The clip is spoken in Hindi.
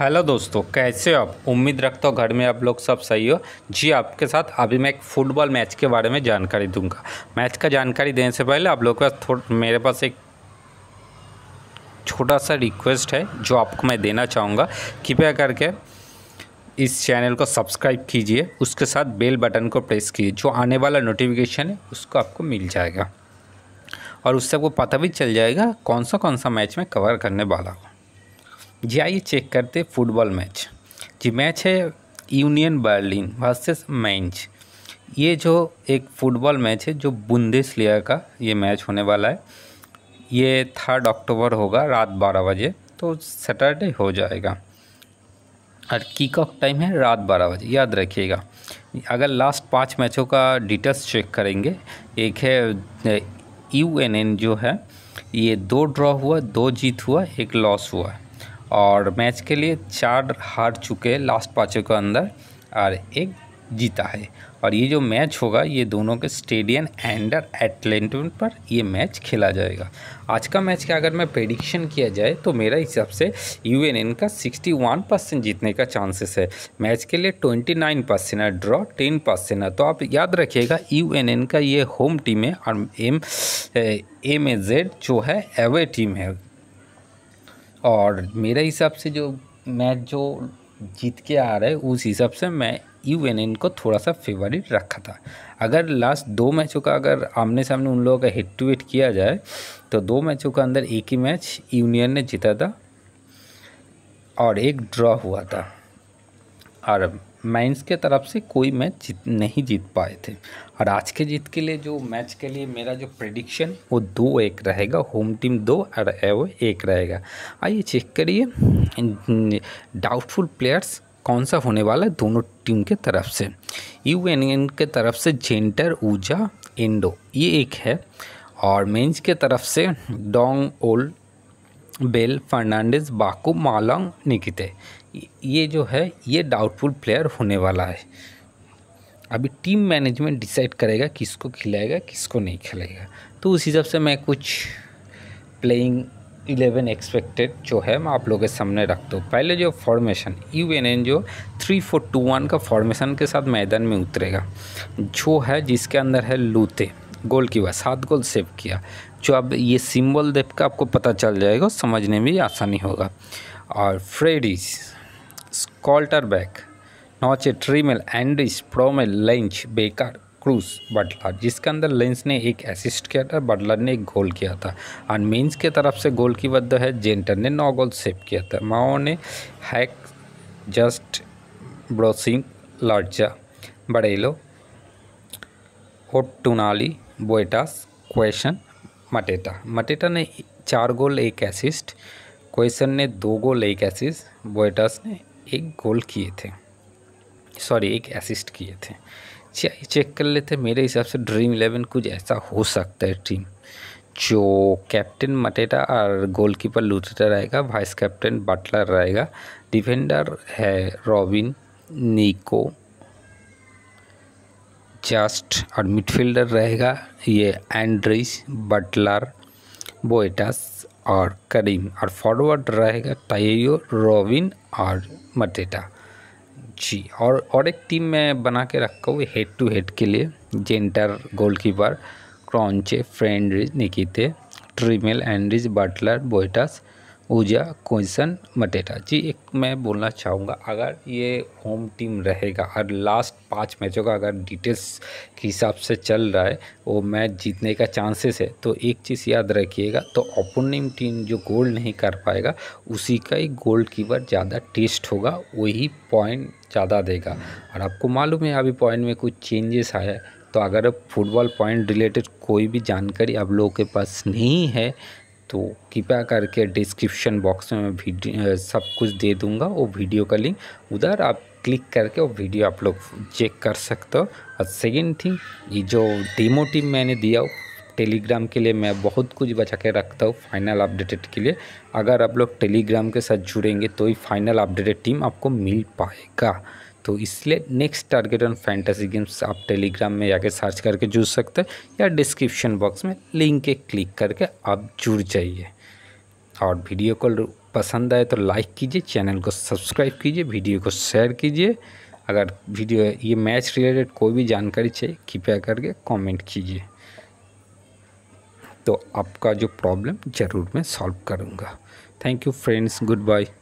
हेलो दोस्तों कैसे हो आप उम्मीद रखता हो घर में आप लोग सब सही हो जी आपके साथ अभी मैं एक फुटबॉल मैच के बारे में जानकारी दूंगा मैच का जानकारी देने से पहले आप लोग का मेरे पास एक छोटा सा रिक्वेस्ट है जो आपको मैं देना चाहूँगा कृपया करके इस चैनल को सब्सक्राइब कीजिए उसके साथ बेल बटन को प्रेस कीजिए जो आने वाला नोटिफिकेशन है उसको आपको मिल जाएगा और उससे आपको पता भी चल जाएगा कौन सा कौन सा मैच मैं कवर करने वाला हूँ जी आइए चेक करते फुटबॉल मैच जी मैच है यूनियन बर्लिन वर्सेस मैंच ये जो एक फुटबॉल मैच है जो बुंदेस लिया का ये मैच होने वाला है ये थर्ड अक्टूबर होगा रात बारह बजे तो सैटरडे हो जाएगा और किक ऑफ टाइम है रात बारह बजे याद रखिएगा अगर लास्ट पाँच मैचों का डिटेल्स चेक करेंगे एक है यू एन एन जो है ये दो ड्रॉ हुआ दो जीत हुआ एक लॉस हुआ और मैच के लिए चार हार चुके हैं लास्ट पाँचों के अंदर और एक जीता है और ये जो मैच होगा ये दोनों के स्टेडियम एंडर एटलेंट पर ये मैच खेला जाएगा आज का मैच का अगर मैं प्रेडिक्शन किया जाए तो मेरा हिसाब से यूएनएन का 61 परसेंट जीतने का चांसेस है मैच के लिए 29 परसेंट है ड्रॉ 10 परसेंट है तो आप याद रखिएगा यूएनएन का ये होम टीम है और एम एम जेड जो है एवे टीम है और मेरे हिसाब से जो मैच जो जीत के आ रहे उस हिसाब से मैं यू एन एन को थोड़ा सा फेवरेट रखा था अगर लास्ट दो मैचों का अगर आमने सामने उन लोगों का हेड टू हेड किया जाए तो दो मैचों के अंदर एक ही मैच यूनियन ने जीता था और एक ड्रॉ हुआ था और मैंस के तरफ से कोई मैच जीत नहीं जीत पाए थे और आज के जीत के लिए जो मैच के लिए मेरा जो प्रडिक्शन वो दो एक रहेगा होम टीम दो और वो एक रहेगा आइए चेक करिए डाउटफुल प्लेयर्स कौन सा होने वाला है दोनों टीम के तरफ से यू एन एन के तरफ से जेंटर ऊजा इंडो ये एक है और मेंस के तरफ से डोंग ओल बेल फर्नांडिस बाकू मालोंग निकिते ये जो है ये डाउटफुल प्लेयर होने वाला है अभी टीम मैनेजमेंट डिसाइड करेगा किसको खिलाएगा किसको नहीं खिलाएगा तो उस हिसाब से मैं कुछ प्लेइंग इलेवन एक्सपेक्टेड जो है मैं आप लोगों के सामने रखता हूँ पहले जो फॉर्मेशन यू एन एन जो थ्री फोर टू वन का फॉर्मेशन के साथ मैदान में उतरेगा जो है जिसके अंदर है लूते गोल की हुआ सात गोल सेव किया जो अब ये सिंबल देख कर आपको पता चल जाएगा समझने में आसानी होगा और फ्रेडिस स्कॉल्टर बैक नौचे ट्रीमेल एंड्रिज प्रोमेल लेंच बेकर क्रूस बटलर जिसके अंदर लेंस ने एक असिस्ट किया था बटलर ने एक गोल किया था और मीन्स की तरफ से गोल की बद है जेंटर ने नौ गोल सेव किया था माओ ने हैक जस्ट ब्रोसिंग लार्जा बड़ेलो होटुनाली बोएटास क्वेशन मटेटा मटेटा ने चार गोल एक असिस्ट क्वेशन ने दो गोल एक असिस्ट बोएटास ने एक गोल किए थे सॉरी एक असिस्ट किए थे चाहिए चेक कर लेते मेरे हिसाब से ड्रीम इलेवन कुछ ऐसा हो सकता है टीम जो कैप्टन मटेटा और गोलकीपर लुटेटा रहेगा वाइस कैप्टन बटलर रहेगा डिफेंडर है रॉबिन निको जस्ट और मिडफील्डर रहेगा ये एंड्रिज बटलर बोएटास और करीम और फॉरवर्ड रहेगा तयो रॉबिन और मटेटा जी और और एक टीम मैं बना के रखा हूँ हेड टू हेड के लिए जेंटर गोलकीपर क्रॉन्चे फ्रेंड्रिज निकिते ट्रिमेल एंड्रिज बटलर बोइटस ऊर्जा क्वेश्चन मटेटा जी एक मैं बोलना चाहूँगा अगर ये होम टीम रहेगा और लास्ट पाँच मैचों का अगर डिटेल्स के हिसाब से चल रहा है वो मैच जीतने का चांसेस है तो एक चीज़ याद रखिएगा तो ओपोनिंग टीम जो गोल नहीं कर पाएगा उसी का ही गोल कीपर ज़्यादा टेस्ट होगा वही पॉइंट ज़्यादा देगा और आपको मालूम है अभी पॉइंट में कुछ चेंजेस आया है तो अगर फुटबॉल पॉइंट रिलेटेड कोई भी जानकारी आप लोगों के पास नहीं है तो कृपया करके डिस्क्रिप्शन बॉक्स में वीडियो सब कुछ दे दूंगा वो वीडियो का लिंक उधर आप क्लिक करके वो वीडियो आप लोग चेक कर सकते हो और सेकेंड थिंग ये जो डेमो टीम मैंने दिया टेलीग्राम के लिए मैं बहुत कुछ बचा के रखता हूँ फाइनल अपडेटेड के लिए अगर आप लोग टेलीग्राम के साथ जुड़ेंगे तो ही फाइनल अपडेटेड टीम आपको मिल पाएगा तो इसलिए next target on fantasy games आप टेलीग्राम में जाके सर्च करके जुड़ सकते हैं या डिस्क्रिप्शन बॉक्स में लिंक के क्लिक करके आप जुड़ जाइए और वीडियो को पसंद आए तो लाइक कीजिए चैनल को सब्सक्राइब कीजिए वीडियो को शेयर कीजिए अगर वीडियो ये मैच रिलेटेड कोई भी जानकारी चाहिए कृपया करके कॉमेंट कीजिए तो आपका जो प्रॉब्लम ज़रूर मैं सॉल्व करूँगा thank you friends good bye